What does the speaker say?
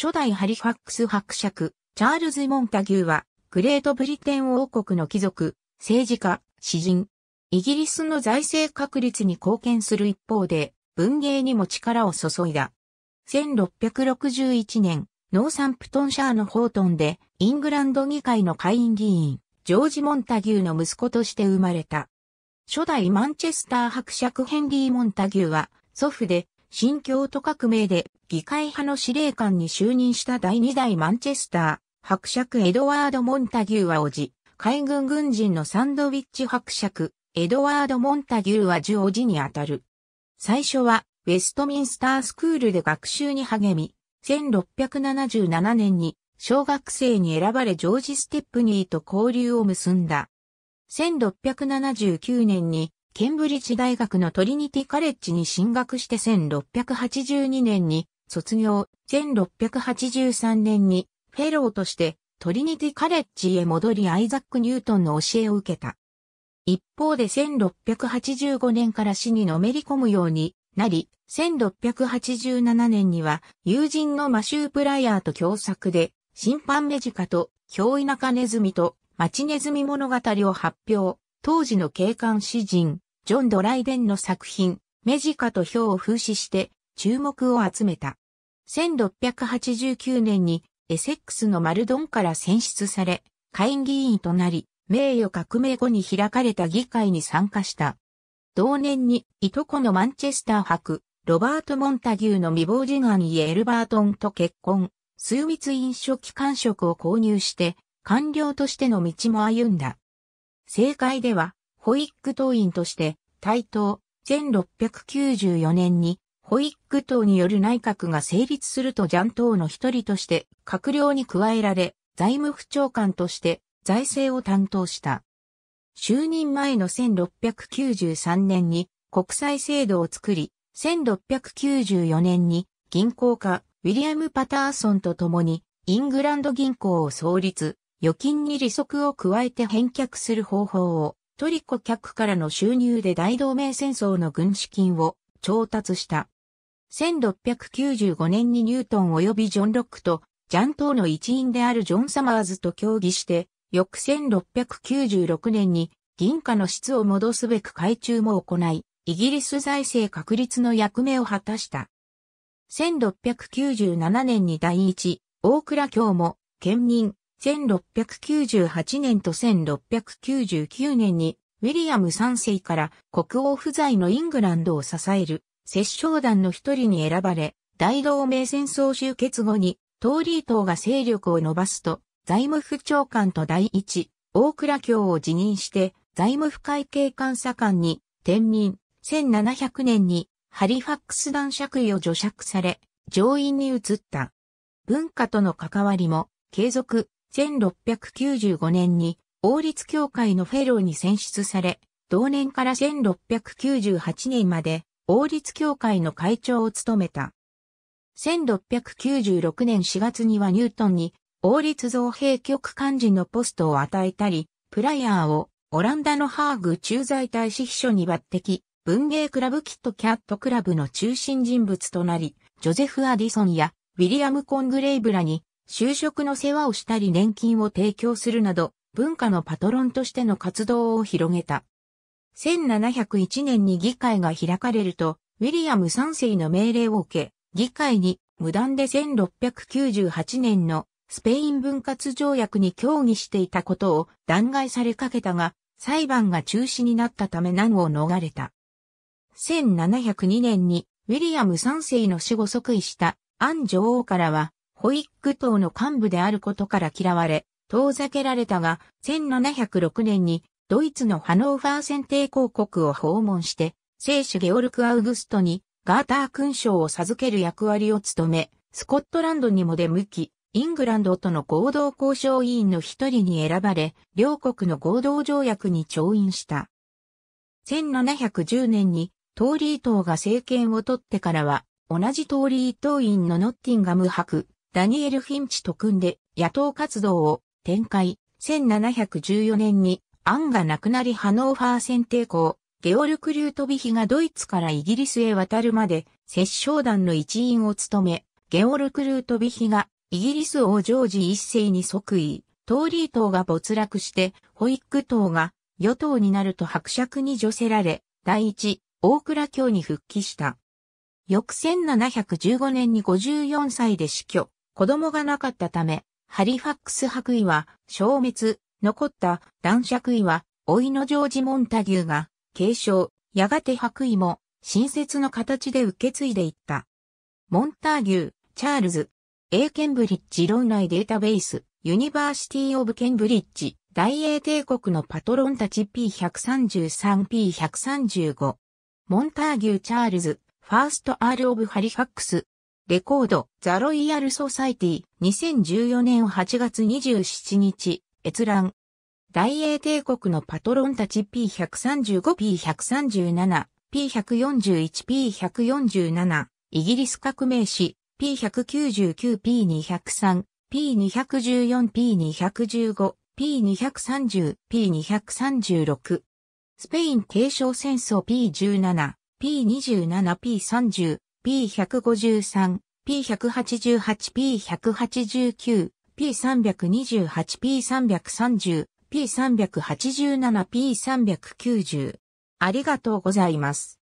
初代ハリファックス伯爵、チャールズ・モンタギューは、グレートブリテン王国の貴族、政治家、詩人。イギリスの財政確立に貢献する一方で、文芸にも力を注いだ。1661年、ノーサンプトンシャーのホートンで、イングランド議会の下院議員、ジョージ・モンタギューの息子として生まれた。初代マンチェスター伯爵ヘンリー・モンタギューは、祖父で、新京都革命で議会派の司令官に就任した第二代マンチェスター、伯爵エドワード・モンタギューはおじ、海軍軍人のサンドウィッチ伯爵、エドワード・モンタギューは十おじにあたる。最初は、ウェストミンスタースクールで学習に励み、1677年に小学生に選ばれジョージ・ステップニーと交流を結んだ。1679年にケンブリッジ大学のトリニティカレッジに進学して1682年に卒業、1683年にフェローとしてトリニティカレッジへ戻りアイザック・ニュートンの教えを受けた。一方で1685年から死にのめり込むようになり、1687年には友人のマシュー・プライヤーと共作で、審判メジカと、京田中ネズミと、町ネズミ物語を発表。当時の警官詩人、ジョン・ドライデンの作品、メジカと表を風刺して注目を集めた。1689年にエセックスのマルドンから選出され、下院議員となり、名誉革命後に開かれた議会に参加した。同年に、いとこのマンチェスター博、ロバート・モンタギューの未亡人案ニエ・ルバートンと結婚、枢密院書機関職を購入して、官僚としての道も歩んだ。政界では、ホイッ党員として、対等、1694年に、ホイッ党による内閣が成立するとジャン党の一人として、閣僚に加えられ、財務副長官として、財政を担当した。就任前の1693年に、国際制度を作り、1694年に、銀行家、ウィリアム・パターソンと共に、イングランド銀行を創立、預金に利息を加えて返却する方法を、トリコ客からの収入で大同盟戦争の軍資金を調達した。1695年にニュートン及びジョン・ロックと、ジャンーの一員であるジョン・サマーズと協議して、翌1696年に銀貨の質を戻すべく改鋳も行い、イギリス財政確立の役目を果たした。1697年に第一、大倉卿も、兼任、1698年と1699年に、ウィリアム3世から国王不在のイングランドを支える、摂政団の一人に選ばれ、大同盟戦争終結後に、トーリー党が勢力を伸ばすと、財務副長官と第一、大倉卿を辞任して、財務不会計監査官に、転任、1700年に、ハリファックス男爵位を除爵され、上院に移った。文化との関わりも、継続、1695年に王立協会のフェローに選出され、同年から1698年まで王立協会の会長を務めた。1696年4月にはニュートンに王立造幣局幹事のポストを与えたり、プライヤーをオランダのハーグ駐在大使秘書に抜擢、文芸クラブキットキャットクラブの中心人物となり、ジョゼフ・アディソンやウィリアム・コングレイブらに就職の世話をしたり年金を提供するなど、文化のパトロンとしての活動を広げた。1701年に議会が開かれると、ウィリアム3世の命令を受け、議会に無断で1698年のスペイン分割条約に協議していたことを弾劾されかけたが、裁判が中止になったため難を逃れた。1702年にウィリアム3世の死後即位したアン女王からはホイック党の幹部であることから嫌われ、遠ざけられたが、1706年にドイツのハノーファー選定公国を訪問して、聖主ゲオルク・アウグストにガーター勲章を授ける役割を務め、スコットランドにも出向き、イングランドとの合同交渉委員の一人に選ばれ、両国の合同条約に調印した。1710年にトーリー党が政権を取ってからは、同じトーリー党員のノッティンガム博、ダニエル・フィンチと組んで野党活動を展開、1714年にアンが亡くなりハノーファー選定校、ゲオルク・リュートビヒがドイツからイギリスへ渡るまで、摂政団の一員を務め、ゲオルク・ルートビヒがイギリス王ジョージ一世に即位、トーリー党が没落して、ホイック党が与党になると伯爵に除せられ、第一、大倉教に復帰した。翌1715年に54歳で死去。子供がなかったため、ハリファックス伯医は消滅、残った男爵位は、老いのジョージ・モンタギューが継承、やがて白衣も新設の形で受け継いでいった。モンターギュー、チャールズ、A ケンブリッジ論内データベース、ユニバーシティオブケンブリッジ、大英帝国のパトロンたち P133P135。モンターギュー・チャールズ、ファースト・アール・オブ・ハリファックス、レコード、ザ・ロイヤル・ソサイティ、2014年8月27日、閲覧。大英帝国のパトロンたち P135、P137、P141、P147、イギリス革命史、P199、P203、P214、P215、P230、P236。スペイン継承戦争 P17、P27、P30、P153、P188、P189、P328、P330、P387、P390。ありがとうございます。